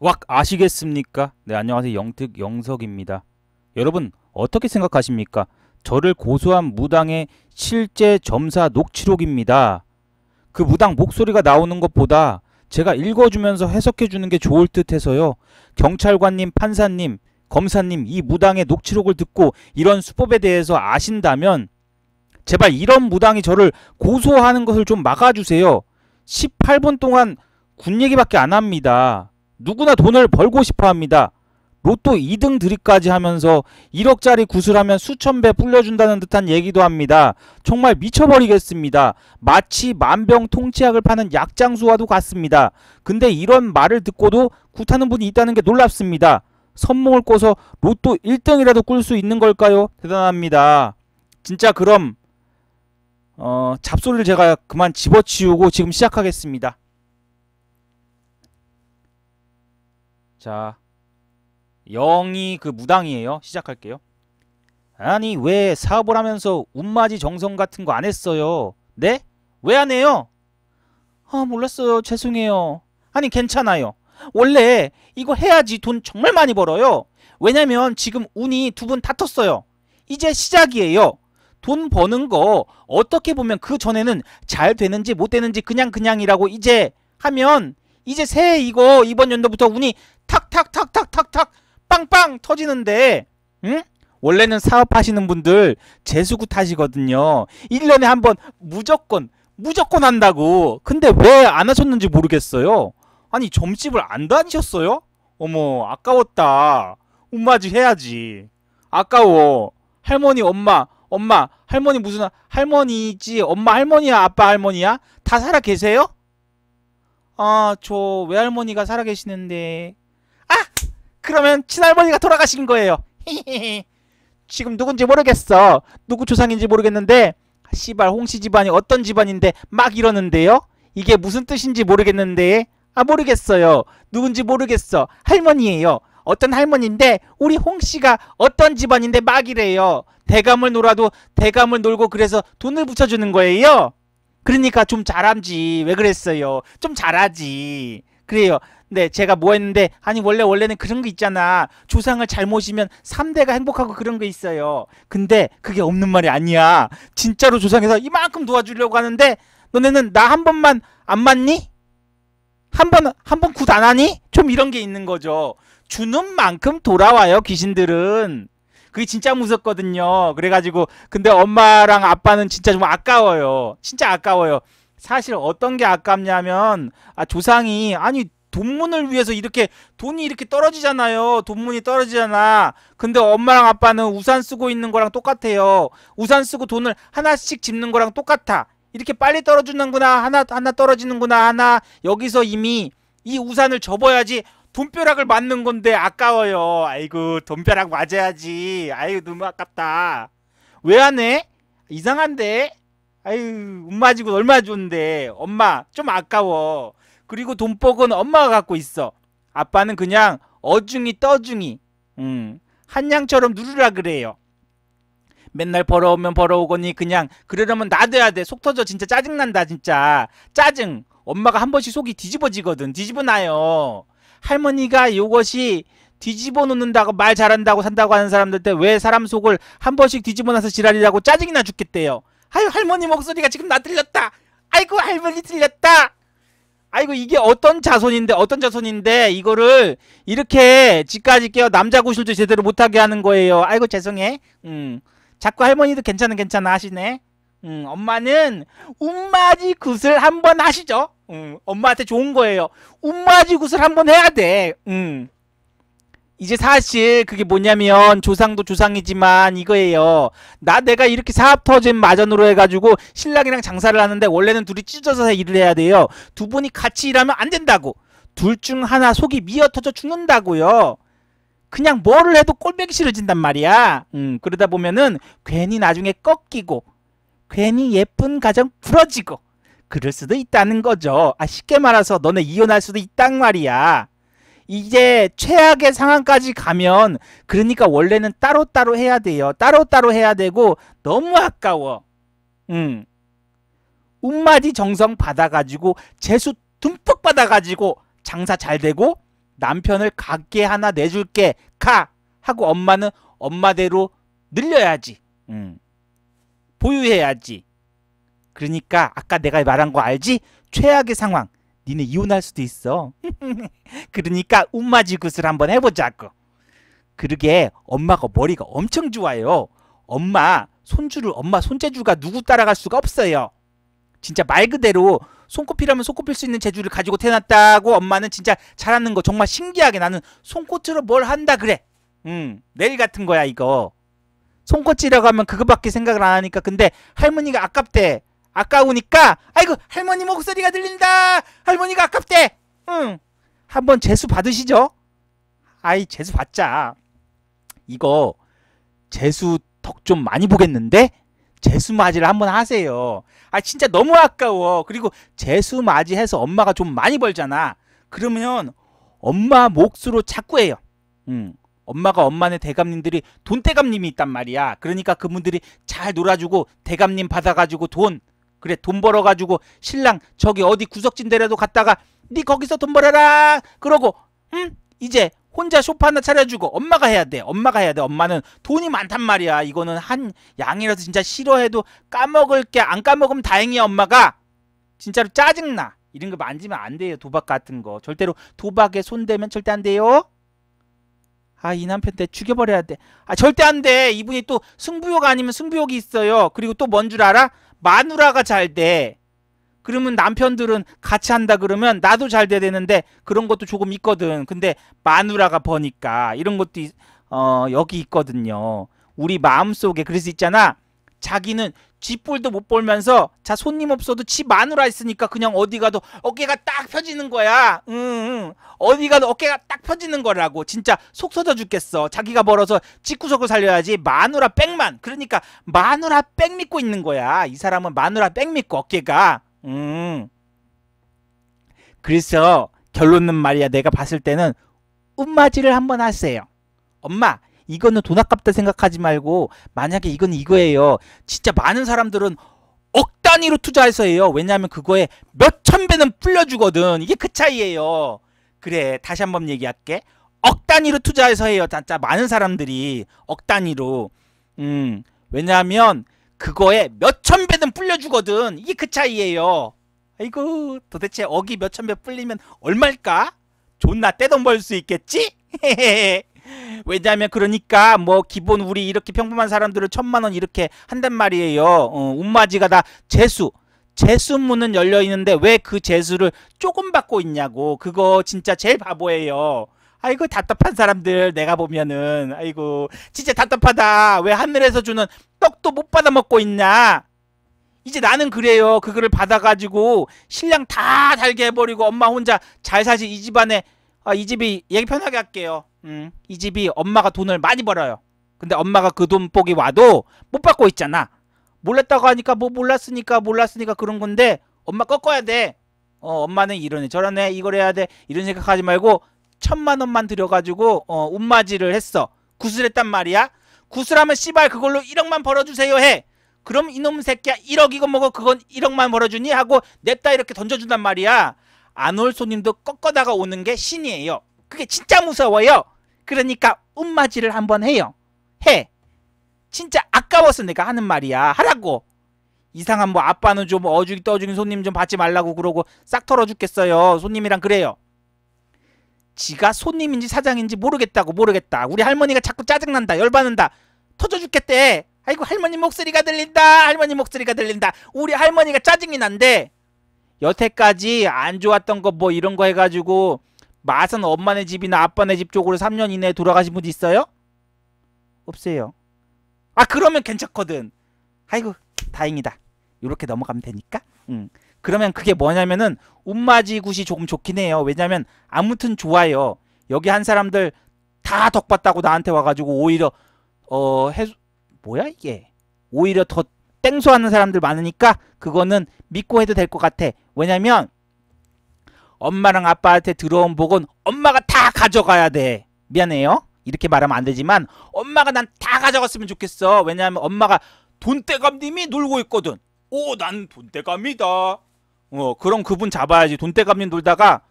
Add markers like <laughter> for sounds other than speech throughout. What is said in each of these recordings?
왁 아시겠습니까? 네 안녕하세요 영특 영석입니다. 여러분 어떻게 생각하십니까? 저를 고소한 무당의 실제 점사 녹취록입니다. 그 무당 목소리가 나오는 것보다 제가 읽어주면서 해석해주는 게 좋을 듯 해서요. 경찰관님, 판사님, 검사님 이 무당의 녹취록을 듣고 이런 수법에 대해서 아신다면 제발 이런 무당이 저를 고소하는 것을 좀 막아주세요. 18분 동안 군 얘기밖에 안 합니다. 누구나 돈을 벌고 싶어 합니다. 로또 2등 드립까지 하면서 1억짜리 구슬하면 수천 배 불려준다는 듯한 얘기도 합니다. 정말 미쳐버리겠습니다. 마치 만병통치약을 파는 약장수와도 같습니다. 근데 이런 말을 듣고도 구타는 분이 있다는 게 놀랍습니다. 선몽을 꿔서 로또 1등이라도 꿀 수 있는 걸까요? 대단합니다. 진짜 그럼 어, 잡소리를 제가 그만 집어치우고 지금 시작하겠습니다. 자 0이 그 무당이에요 시작할게요 아니 왜 사업을 하면서 운마지 정성 같은 거 안 했어요 네? 왜 안 해요? 아 몰랐어요 죄송해요 아니 괜찮아요 원래 이거 해야지 돈 정말 많이 벌어요 왜냐면 지금 운이 두 분 다퉜어요 이제 시작이에요 돈 버는 거 어떻게 보면 그 전에는 잘 되는지 못 되는지 그냥 그냥이라고 이제 하면 이제 새해 이거 이번 연도부터 운이 탁탁탁탁탁탁 빵빵 터지는데 응? 원래는 사업하시는 분들 재수구 탓시거든요 1년에 한 번 무조건 무조건 한다고. 근데 왜 안 하셨는지 모르겠어요. 아니 점집을 안 다니셨어요? 어머 아까웠다. 엄마지 해야지. 아까워. 할머니 엄마 엄마 할머니 무슨 할머니지 엄마 할머니야 아빠 할머니야 다 살아 계세요? 아 저 외할머니가 살아 계시는데 그러면 친할머니가 돌아가신 거예요. 지금 누군지 모르겠어. 누구 조상인지 모르겠는데 씨발 홍씨 집안이 어떤 집안인데 막 이러는데요. 이게 무슨 뜻인지 모르겠는데 아 모르겠어요. 누군지 모르겠어. 할머니예요. 어떤 할머니인데 우리 홍씨가 어떤 집안인데 막 이래요. 대감을 놀아도 대감을 놀고 그래서 돈을 붙여주는 거예요. 그러니까 좀 잘함지. 왜 그랬어요? 좀 잘하지. 그래요. 네, 제가 뭐 했는데 아니 원래 원래는 그런 거 있잖아. 조상을 잘못이면 3대가 행복하고 그런 게 있어요. 근데 그게 없는 말이 아니야. 진짜로 조상에서 이만큼 도와주려고 하는데 너네는 나 한 번만 안 맞니? 한 번 한 번 굿 안 하니? 좀 이런 게 있는 거죠. 주는 만큼 돌아와요, 귀신들은. 그게 진짜 무섭거든요. 그래가지고 근데 엄마랑 아빠는 진짜 좀 아까워요. 진짜 아까워요. 사실 어떤 게 아깝냐면 아 조상이 아니 돈문을 위해서 이렇게 돈이 이렇게 떨어지잖아요. 돈문이 떨어지잖아. 근데 엄마랑 아빠는 우산 쓰고 있는 거랑 똑같아요. 우산 쓰고 돈을 하나씩 집는 거랑 똑같아. 이렇게 빨리 떨어지는구나. 하나 하나 떨어지는구나. 하나 여기서 이미 이 우산을 접어야지 돈벼락을 맞는 건데 아까워요. 아이고 돈벼락 맞아야지. 아이고 너무 아깝다. 왜 안 해? 이상한데? 아유, 운마이고 얼마 좋은데. 엄마, 좀 아까워. 그리고 돈복은 엄마가 갖고 있어. 아빠는 그냥 어중이 떠중이. 음. 한양처럼 누르라 그래요. 맨날 벌어오면 벌어오거니 그냥 그러려면 놔둬야 돼. 속 터져 진짜 짜증난다 진짜. 짜증. 엄마가 한 번씩 속이 뒤집어지거든. 뒤집어 놔요. 할머니가 요것이 뒤집어 놓는다고 말 잘한다고 산다고 하는 사람들한테 왜 사람 속을 한 번씩 뒤집어 놔서 지랄이라고 짜증이 나 죽겠대요. 아유 할머니 목소리가 지금 나 들렸다. 아이고 할머니 들렸다. 아이고 이게 어떤 자손인데 어떤 자손인데 이거를 이렇게 집까지 깨어 남자 구실도 제대로 못하게 하는 거예요. 아이고 죄송해. 음. 자꾸 할머니도 괜찮은 괜찮아 하시네. 음, 엄마는 운마지 굿을 한 번 하시죠. 음, 엄마한테 좋은 거예요. 운마지 굿을 한 번 해야 돼. 음. 이제 사실 그게 뭐냐면 조상도 조상이지만 이거예요. 나 내가 이렇게 사업 터진 마전으로 해가지고 신랑이랑 장사를 하는데 원래는 둘이 찢어져서 일을 해야 돼요. 두 분이 같이 일하면 안 된다고. 둘 중 하나 속이 미어터져 죽는다고요. 그냥 뭐를 해도 꼴뵈기 싫어진단 말이야. 음, 그러다 보면은 괜히 나중에 꺾이고 괜히 예쁜 가정 부러지고 그럴 수도 있다는 거죠. 아 쉽게 말해서 너네 이혼할 수도 있단 말이야. 이제 최악의 상황까지 가면 그러니까 원래는 따로따로 해야 돼요. 따로따로 해야 되고 너무 아까워. 음. 운마디 정성 받아가지고 재수 듬뿍 받아가지고 장사 잘 되고 남편을 가게 하나 내줄게 가 하고 엄마는 엄마대로 늘려야지 음. 보유해야지 그러니까 아까 내가 말한 거 알지? 최악의 상황 니네 이혼할 수도 있어. <laughs> 그러니까 움마지 굿을 한번 해보자고. 그러게 엄마가 머리가 엄청 좋아요. 엄마 손주를 엄마 손재주가 누구 따라갈 수가 없어요. 진짜 말 그대로 손꼽히라면 손꼽힐 수 있는 재주를 가지고 태어났다고 엄마는 진짜 잘하는 거 정말 신기하게 나는 손꼽으로 뭘 한다 그래. 응 내일 같은 거야 이거. 손꼽이라고 하면 그거밖에 생각을 안 하니까 근데 할머니가 아깝대. 아까우니까 아이고 할머니 목소리가 들린다 할머니가 아깝대 응 한번 재수 받으시죠 아이 재수 받자 이거 재수 덕 좀 많이 보겠는데 재수 맞이를 한번 하세요 아 진짜 너무 아까워 그리고 재수 맞이해서 엄마가 좀 많이 벌잖아 그러면 엄마 몫으로 자꾸 해요 응 엄마가 엄마네 대감님들이 돈 대감님이 있단 말이야. 그러니까 그분들이 잘 놀아주고 대감님 받아가지고 돈 그래 돈 벌어가지고 신랑 저기 어디 구석진 데라도 갔다가 네 거기서 돈 벌어라 그러고 음 이제 혼자 소파 하나 차려주고 엄마가 해야 돼 엄마가 해야 돼 엄마는 돈이 많단 말이야 이거는 한양이라도 진짜 싫어해도 까먹을 게 안 까먹으면 다행이야 엄마가 진짜로 짜증나 이런 거 만지면 안 돼요 도박 같은 거 절대로 도박에 손대면 절대 안 돼요 아 이 남편 때 죽여버려야 돼 아 절대 안 돼 이분이 또 승부욕 아니면 승부욕이 있어요 그리고 또 뭔 줄 알아 마누라가 잘 돼. 그러면 남편들은 같이 한다 그러면 나도 잘 돼야 되는데 그런 것도 조금 있거든. 근데 마누라가 버니까 이런 것도 어, 여기 있거든요. 우리 마음속에 그래서 있잖아. 자기는 쥐뿔도 못 벌면서 자 손님 없어도 집 마누라 있으니까 그냥 어디 가도 어깨가 딱 펴지는 거야 응, 응. 어디 가도 어깨가 딱 펴지는 거라고 진짜 속 터져 죽겠어 자기가 벌어서 집구석을 살려야지 마누라 백만 그러니까 마누라 백 믿고 있는 거야 이 사람은 마누라 백 믿고 어깨가 음. 그래서 결론은 말이야 내가 봤을 때는 운마지를 한번 하세요 엄마 이거는 돈 아깝다 생각하지 말고 만약에 이건 이거예요. 진짜 많은 사람들은 억 단위로 투자해서 해요. 왜냐하면 그거에 몇천 배는 불려주거든. 이게 그 차이예요. 그래 다시 한번 얘기할게. 억 단위로 투자해서 해요. 진짜 많은 사람들이 억 단위로. 음 왜냐하면 그거에 몇천 배는 불려주거든. 이게 그 차이예요. 아이고 도대체 억이 몇 천배풀리면 얼마일까? 존나 떼돈 벌 수 있겠지? 헤헤헤. <laughs> 왜냐하면 그러니까 뭐 기본 우리 이렇게 평범한 사람들은 천만 원 이렇게 한단 말이에요. 어, 운마지가 다 재수. 재수문은 열려 있는데 왜 그 재수를 조금 받고 있냐고. 그거 진짜 제일 바보예요. 아이고 답답한 사람들 내가 보면은 아이고 진짜 답답하다. 왜 하늘에서 주는 떡도 못 받아 먹고 있냐. 이제 나는 그래요. 그거를 받아가지고 신랑 다 달게 해버리고 엄마 혼자 잘 사시 이 집안에 아, 이 집이 얘기 편하게 할게요. 음, 이 집이 엄마가 돈을 많이 벌어요. 근데 엄마가 그 돈복이 와도 못 받고 있잖아. 몰랐다고 하니까 뭐 몰랐으니까 몰랐으니까 그런 건데 엄마 꺾어야 돼. 어, 엄마는 이러네 저러네 이걸 해야 돼 이런 생각하지 말고 천만 원만 들여가지고 어, 운마지를 했어. 구슬했단 말이야. 구슬하면 씨발 그걸로 1억만 벌어주세요 해. 그럼 이놈 새끼야 1억 이거 먹어 그건 1억만 벌어주니 하고 냅다 이렇게 던져준단 말이야. 안 올 손님도 꺾어다가 오는 게 신이에요. 그게 진짜 무서워요. 그러니까 음마지를 한번 해요. 해. 진짜 아까워서 내가 하는 말이야. 하라고. 이상한 뭐 아빠는 좀 어죽이 떠죽인 손님 좀 받지 말라고 그러고 싹 털어 죽겠어요. 손님이랑 그래요. 지가 손님인지 사장인지 모르겠다고 모르겠다. 우리 할머니가 자꾸 짜증난다. 열받는다. 터져 죽겠대. 아이고 할머니 목소리가 들린다. 할머니 목소리가 들린다. 우리 할머니가 짜증이 난대 여태까지 안 좋았던 거 뭐 이런 거 해가지고 마산 엄마네 집이나 아빠네 집 쪽으로 3년 이내에 돌아가신 분 있어요? 없어요. 아 그러면 괜찮거든. 아이고 다행이다. 이렇게 넘어가면 되니까. 음. 그러면 그게 뭐냐면은 운맞이 굿이 조금 좋긴 해요. 왜냐면 아무튼 좋아요. 여기 한 사람들 다 덕봤다고 나한테 와가지고 오히려 어 해수 뭐야 이게 오히려 더 땡소하는 사람들 많으니까 그거는 믿고 해도 될 것 같아. 왜냐면 엄마랑 아빠한테 들어온 복은 엄마가 다 가져가야 돼. 미안해요. 이렇게 말하면 안 되지만 엄마가 난 다 가져갔으면 좋겠어. 왜냐하면 엄마가 돈대감님이 놀고 있거든. 오, 난 돈대감이다. 어, 그럼 그분 잡아야지. 돈대감님 놀다가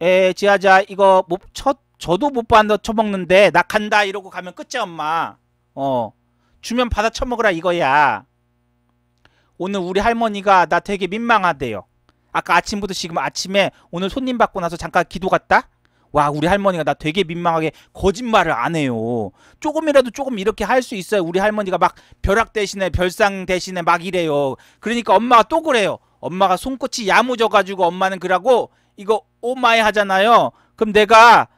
에, 지하자 이거 못 첫, 저도 못 받아 쳐먹는데 나 간다 이러고 가면 끝이야 엄마. 어, 주면 받아 쳐먹으라 이거야. 오늘 우리 할머니가 나 되게 민망하대요. 아까 아침부터 지금 아침에 오늘 손님 받고 나서 잠깐 기도 갔다? 와 우리 할머니가 나 되게 민망하게 거짓말을 안 해요. 조금이라도 조금 이렇게 할 수 있어요. 우리 할머니가 막 벼락 대신에 별상 대신에 막 이래요. 그러니까 엄마가 또 그래요. 엄마가 손끝이 야무져가지고 엄마는 그러고 이거 오마이 하잖아요. 그럼 내가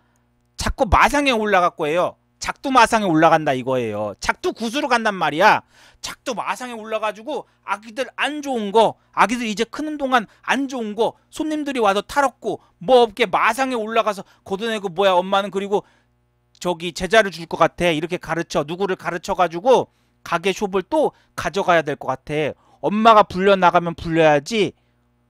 자꾸 마상에 올라갈 거예요. 작두 마상에 올라간다 이거예요. 작두 구수로 간단 말이야. 작두 마상에 올라가지고 아기들 안 좋은 거, 아기들 이제 크는 동안 안 좋은 거, 손님들이 와서 탈없고 뭐 없게 마상에 올라가서 걷어내고 그 뭐야 엄마는 그리고 저기 제자를 줄 것 같아 이렇게 가르쳐 누구를 가르쳐 가지고 가게 숍을 또 가져가야 될 것 같아. 엄마가 불려 나가면 불려야지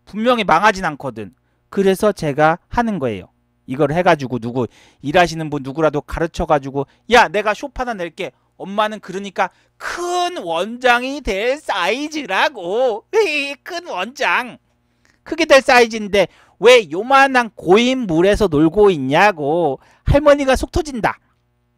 분명히 망하진 않거든. 그래서 제가 하는 거예요. 이걸 해가지고 누구 일하시는 분 누구라도 가르쳐가지고 야 내가 쇼파나 낼게 엄마는 그러니까 큰 원장이 될 사이즈라고 <laughs> 큰 원장 크게 될 사이즈인데 왜 요만한 고인물에서 놀고 있냐고 할머니가 속 터진다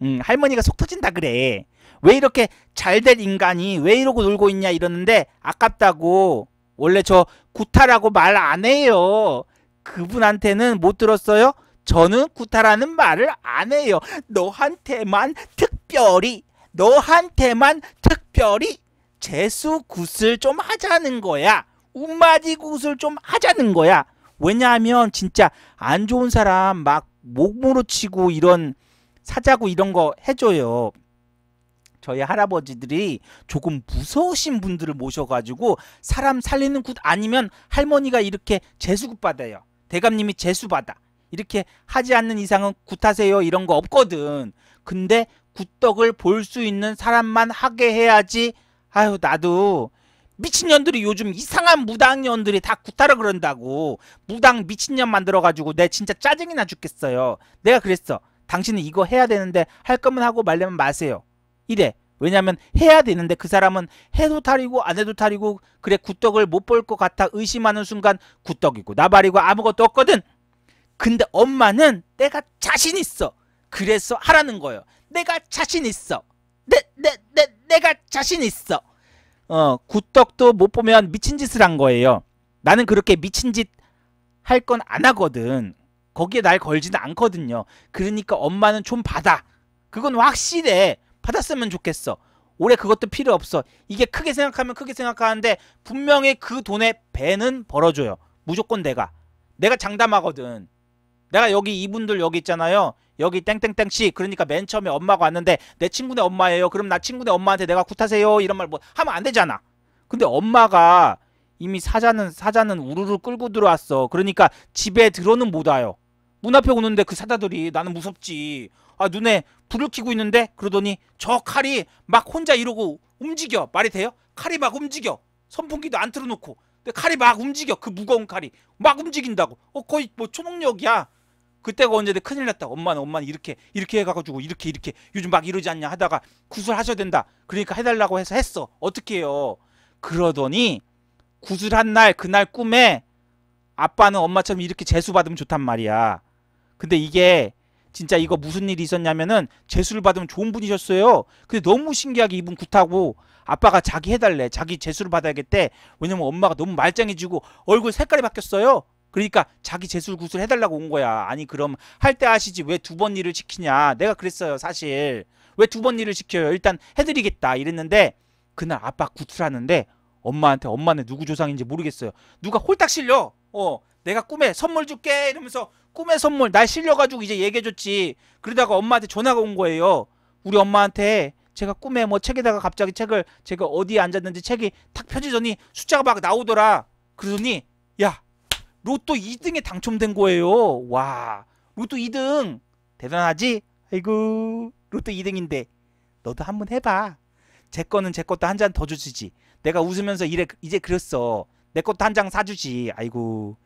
음, 할머니가 속 터진다 그래 왜 이렇게 잘 될 인간이 왜 이러고 놀고 있냐 이러는데 아깝다고 원래 저 구타라고 말 안 해요 그분한테는 못 들었어요? 저는 구타라는 말을 안 해요. 너한테만 특별히 너한테만 특별히 재수 굿을 좀 하자는 거야. 운마디 굿을 좀 하자는 거야. 왜냐하면 진짜 안 좋은 사람 막 목으로 치고 이런 사자고 이런 거 해줘요. 저희 할아버지들이 조금 무서우신 분들을 모셔가지고 사람 살리는 굿 아니면 할머니가 이렇게 재수굿 받아요. 대감님이 재수 받아. 이렇게 하지 않는 이상은 굿하세요 이런 거 없거든. 근데 굿덕을 볼 수 있는 사람만 하게 해야지 아유 나도 미친년들이 요즘 이상한 무당년들이 다 구타라 그런다고 무당 미친년 만들어가지고 내 진짜 짜증이 나 죽겠어요 내가 그랬어 당신은 이거 해야 되는데 할 거면 하고 말려면 마세요 이래 왜냐면 해야 되는데 그 사람은 해도 탈이고 안 해도 탈이고 그래 구떡을 못 볼 것 같아 의심하는 순간 구떡이고 나발이고 아무것도 없거든 근데 엄마는 내가 자신 있어. 그래서 하라는 거예요. 내가 자신 있어. 내, 내, 내, 내가 자신 있어. 어, 구떡도 못 보면 미친 짓을 한 거예요. 나는 그렇게 미친 짓 할 건 안 하거든. 거기에 날 걸지는 않거든요. 그러니까 엄마는 좀 받아. 그건 확실해. 받았으면 좋겠어. 올해 그것도 필요 없어. 이게 크게 생각하면 크게 생각하는데 분명히 그 돈의 배는 벌어줘요. 무조건 내가. 내가 장담하거든. 내가 여기 이분들 여기 있잖아요. 여기 땡땡땡 씨 그러니까 맨 처음에 엄마가 왔는데 내 친구네 엄마예요. 그럼 나 친구네 엄마한테 내가 굿하세요 이런 말 뭐 하면 안 되잖아. 근데 엄마가 이미 사자는 사자는 우르르 끌고 들어왔어. 그러니까 집에 들어는 못 와요. 문 앞에 오는데 그 사자들이 나는 무섭지. 아 눈에 불을 켜고 있는데 그러더니 저 칼이 막 혼자 이러고 움직여 말이 돼요? 칼이 막 움직여 선풍기도 안 틀어놓고 근데 칼이 막 움직여 그 무거운 칼이 막 움직인다고 어 거의 뭐 초능력이야 그때가 언제든 큰일 났다. 엄마는 엄마는 이렇게 이렇게 해가지고 이렇게 이렇게 요즘 막 이러지 않냐 하다가 구슬하셔야 된다. 그러니까 해달라고 해서 했어. 어떻게 해요? 그러더니 구슬한 날 그날 꿈에 아빠는 엄마처럼 이렇게 재수 받으면 좋단 말이야. 근데 이게 진짜 이거 무슨 일이 있었냐면은 재수를 받으면 좋은 분이셨어요. 근데 너무 신기하게 이분 굿하고 아빠가 자기 해달래. 자기 재수를 받아야겠대. 왜냐면 엄마가 너무 말짱해지고 얼굴 색깔이 바뀌었어요. 그러니까 자기 재수를 구술 해달라고 온 거야. 아니 그럼 할때 하시지 왜 두 번 일을 시키냐. 내가 그랬어요 사실. 왜 두 번 일을 시켜요. 일단 해드리겠다 이랬는데 그날 아빠 구출하는데 엄마한테 엄마는 누구 조상인지 모르겠어요. 누가 홀딱 실려. 어 내가 꿈에 선물 줄게 이러면서 꿈에 선물 날 실려가지고 이제 얘기해줬지. 그러다가 엄마한테 전화가 온 거예요. 우리 엄마한테 제가 꿈에 뭐 책에다가 갑자기 책을 제가 어디에 앉았는지 책이 탁 펴지더니 숫자가 막 나오더라. 그러더니 로또 2등에 당첨된 거예요. 와, 로또 2등 대단하지? 아이고, 로또 2등인데 너도 한번 해봐. 제 거는 제 것도 한 잔 더주지 내가 웃으면서 이래, 이제 그랬어. 내 것도 한 장 사주지. 아이고.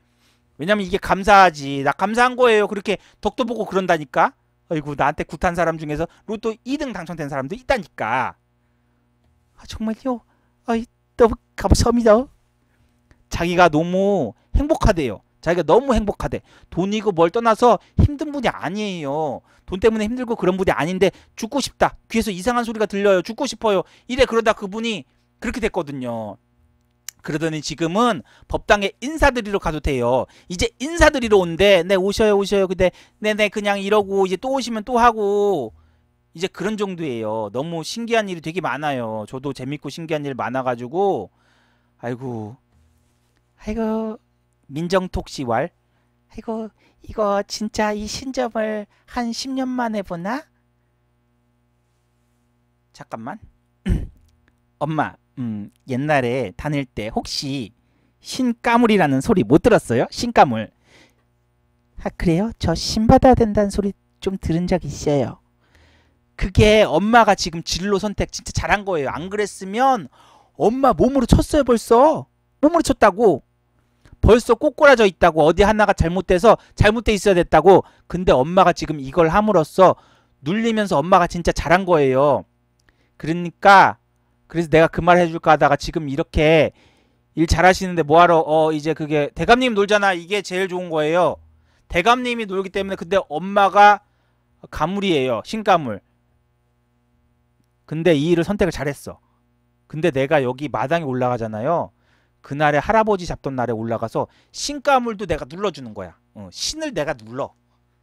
왜냐면 이게 감사하지. 나 감사한 거예요. 그렇게 덕도 보고 그런다니까. 아이고 나한테 굿한 사람 중에서 로또 2등 당첨된 사람도 있다니까. 아 정말요? 아이 너무 감사합니다. 자기가 너무 행복하대요. 자기가 너무 행복하대. 돈이고 뭘 떠나서 힘든 분이 아니에요. 돈 때문에 힘들고 그런 분이 아닌데 죽고 싶다. 귀에서 이상한 소리가 들려요. 죽고 싶어요. 이래 그러다 그분이 그렇게 됐거든요. 그러더니 지금은 법당에 인사드리러 가도 돼요. 이제 인사드리러 온대. 네, 오셔요, 오셔요. 근데, 네네, 네, 그냥 이러고, 이제 또 오시면 또 하고. 이제 그런 정도예요. 너무 신기한 일이 되게 많아요. 저도 재밌고 신기한 일 많아가지고. 아이고, 아이고, 민정톡씨왈 아이고 이거 진짜 이 신점을 한 10년 만에 보나? 잠깐만 <clears throat> 엄마 음, 옛날에 다닐 때 혹시 신까물이라는 소리 못 들었어요? 신까물 아 그래요? 저 신받아야 된다는 소리 좀 들은 적 있어요 그게 엄마가 지금 진로 선택 진짜 잘한 거예요 안 그랬으면 엄마 몸으로 쳤어요 벌써 몸으로 쳤다고 벌써 꼬꾸라져 있다고 어디 하나가 잘못돼서 잘못돼 있어야 됐다고 근데 엄마가 지금 이걸 함으로써 눌리면서 엄마가 진짜 잘한 거예요. 그러니까 그래서 내가 그말을 해줄까 하다가 지금 이렇게 일 잘하시는데 뭐하러 어 이제 그게 대감님 놀잖아 이게 제일 좋은 거예요. 대감님이 놀기 때문에 근데 엄마가 가물이에요 신가물. 근데 이 일을 선택을 잘했어. 근데 내가 여기 마당에 올라가잖아요. 그날에 할아버지 잡던 날에 올라가서 신가물도 내가 눌러주는 거야. 어, 신을 내가 눌러.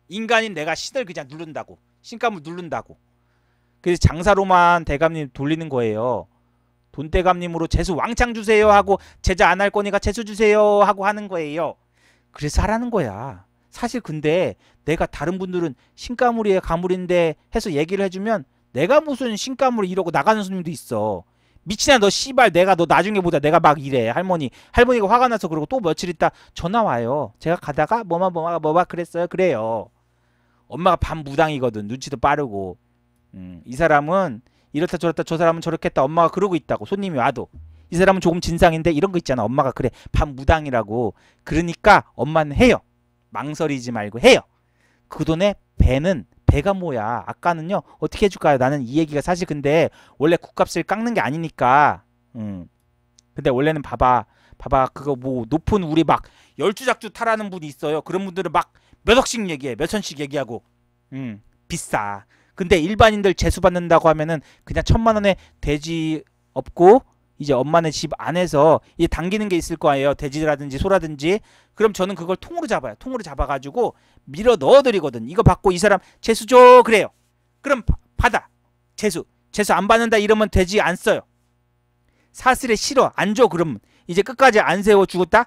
인간인 내가 신을 그냥 누른다고. 신가물 누른다고. 그래서 장사로만 대감님 돌리는 거예요. 돈 대감님으로 재수 왕창 주세요 하고 제자 안 할 거니까 재수 주세요 하고 하는 거예요. 그래서 하라는 거야. 사실 근데 내가 다른 분들은 신가물이에 가물인데 해서 얘기를 해주면 내가 무슨 신가물 이러고 나가는 손님도 있어. 미친아 너 씨발 내가 너 나중에 보자 내가 막 이래 할머니 할머니가 화가 나서 그러고 또 며칠 있다 전화 와요 제가 가다가 뭐만 뭐만 뭐만 그랬어요 그래요 엄마가 반무당이거든 눈치도 빠르고 음, 이 사람은 이렇다 저렇다 저 사람은 저렇겠다 엄마가 그러고 있다고 손님이 와도 이 사람은 조금 진상인데 이런 거 있잖아 엄마가 그래 반무당이라고 그러니까 엄마는 해요 망설이지 말고 해요 그 돈에 배는 배가 뭐야 아까는요 어떻게 해줄까요 나는 이 얘기가 사실 근데 원래 국값을 깎는 게 아니니까 음 근데 원래는 봐봐 봐봐 그거 뭐 높은 우리 막 열주작주 타라는 분이 있어요 그런 분들은 막몇 억씩 얘기해 몇 천씩 얘기하고 음 비싸 근데 일반인들 재수 받는다고 하면은 그냥 천만 원에 돼지 없고 이제 엄마네 집 안에서 이제 당기는 게 있을 거예요. 돼지라든지 소라든지. 그럼 저는 그걸 통으로 잡아요. 통으로 잡아가지고 밀어 넣어드리거든. 이거 받고 이 사람 재수 줘 그래요. 그럼 받아. 재수. 재수 안 받는다 이러면 돼지 안 써요. 사슬에 실어안 줘. 그럼 이제 끝까지 안 세워 죽었다.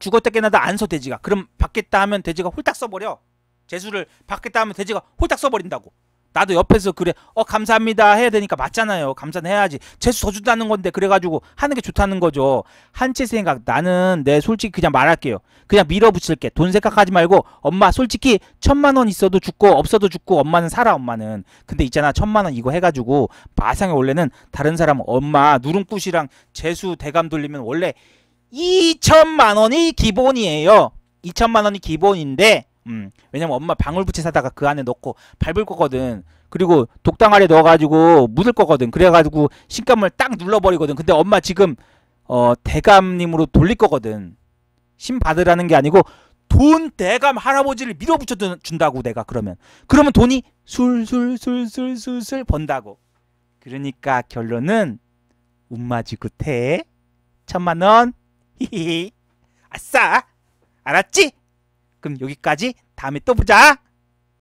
죽었다 깨나다 안 써 돼지가. 그럼 받겠다 하면 돼지가 홀딱 써버려. 재수를 받겠다 하면 돼지가 홀딱 써버린다고. 나도 옆에서 그래 어 감사합니다 해야 되니까 맞잖아요 감사는 해야지 재수 더 준다는 건데 그래가지고 하는 게 좋다는 거죠 한채 생각 나는 내 솔직히 그냥 말할게요 그냥 밀어붙일게 돈 생각하지 말고 엄마 솔직히 천만 원 있어도 죽고 없어도 죽고 엄마는 살아 엄마는 근데 있잖아 천만 원 이거 해가지고 마상에 원래는 다른 사람 엄마 누룽꽃이랑 재수 대감 돌리면 원래 2천만 원이 기본이에요 2천만 원이 기본인데 음. 왜냐면 엄마 방울부채 사다가 그 안에 넣고 밟을 거거든. 그리고 독당알에 넣어가지고 묻을 거거든. 그래가지고 식감을 딱 눌러버리거든. 근데 엄마 지금 어 대감님으로 돌릴 거거든. 신 받으라는 게 아니고 돈 대감 할아버지를 밀어붙여 준다고 내가 그러면 그러면 돈이 술술술술술술 번다고. 그러니까 결론은 운마지구태 천만 원 히히히 아싸 알았지? 그럼 여기까지 다음에 또 보자.